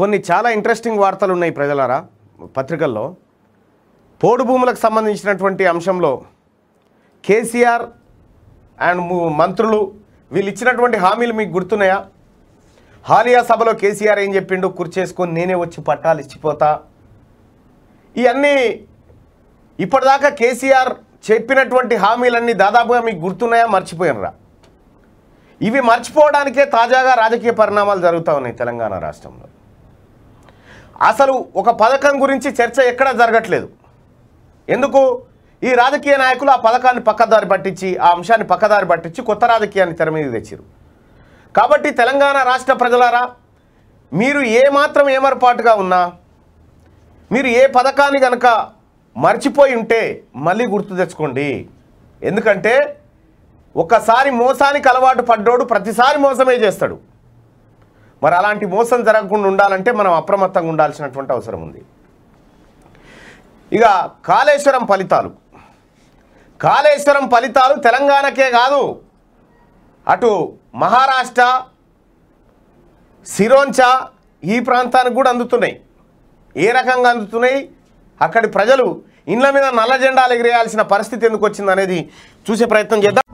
కొన్ని చాలా ఇంట్రెస్టింగ్ వార్తలు ఉన్నాయి ప్రజలారా పత్రికల్లో పోడు భూములకు సంబంధించినటువంటి అంశంలో కేసీఆర్ అండ్ మంత్రులు వీళ్ళు ఇచ్చినటువంటి హామీలు మీకు గుర్తున్నాయా హాలియా సభలో కేసీఆర్ ఏం చెప్పిండు కుర్చేసుకొని నేనే వచ్చి పట్టాలు ఇచ్చిపోతా ఇవన్నీ ఇప్పటిదాకా కేసీఆర్ చెప్పినటువంటి హామీలన్నీ దాదాపుగా మీకు గుర్తున్నాయా మర్చిపోయినరా ఇవి మర్చిపోవడానికే తాజాగా రాజకీయ పరిణామాలు జరుగుతూ ఉన్నాయి తెలంగాణ రాష్ట్రంలో అసలు ఒక పథకం గురించి చర్చ ఎక్కడా జరగట్లేదు ఎందుకు ఈ రాజకీయ నాయకులు ఆ పథకాన్ని పక్కదారి పట్టించి ఆ అంశాన్ని పక్కదారి పట్టించి కొత్త రాజకీయాన్ని తెర మీద తెచ్చారు కాబట్టి తెలంగాణ రాష్ట్ర ప్రజలారా మీరు ఏమాత్రం ఏమరపాటుగా ఉన్నా మీరు ఏ పథకాన్ని కనుక మర్చిపోయి ఉంటే మళ్ళీ గుర్తు తెచ్చుకోండి ఎందుకంటే ఒకసారి మోసానికి అలవాటు పడ్డోడు ప్రతిసారి మోసమే చేస్తాడు మరి అలాంటి మోసం జరగకుండా ఉండాలంటే మనం అప్రమత్తంగా ఉండాల్సినటువంటి అవసరం ఉంది ఇక కాళేశ్వరం ఫలితాలు కాళేశ్వరం ఫలితాలు తెలంగాణకే కాదు అటు మహారాష్ట్ర సిరోంచా ఈ ప్రాంతానికి కూడా అందుతున్నాయి ఏ రకంగా అందుతున్నాయి అక్కడి ప్రజలు ఇండ్ల మీద నల్ల జెండాలు ఎగిరేయాల్సిన పరిస్థితి ఎందుకు వచ్చిందనేది చూసే ప్రయత్నం చేద్దాం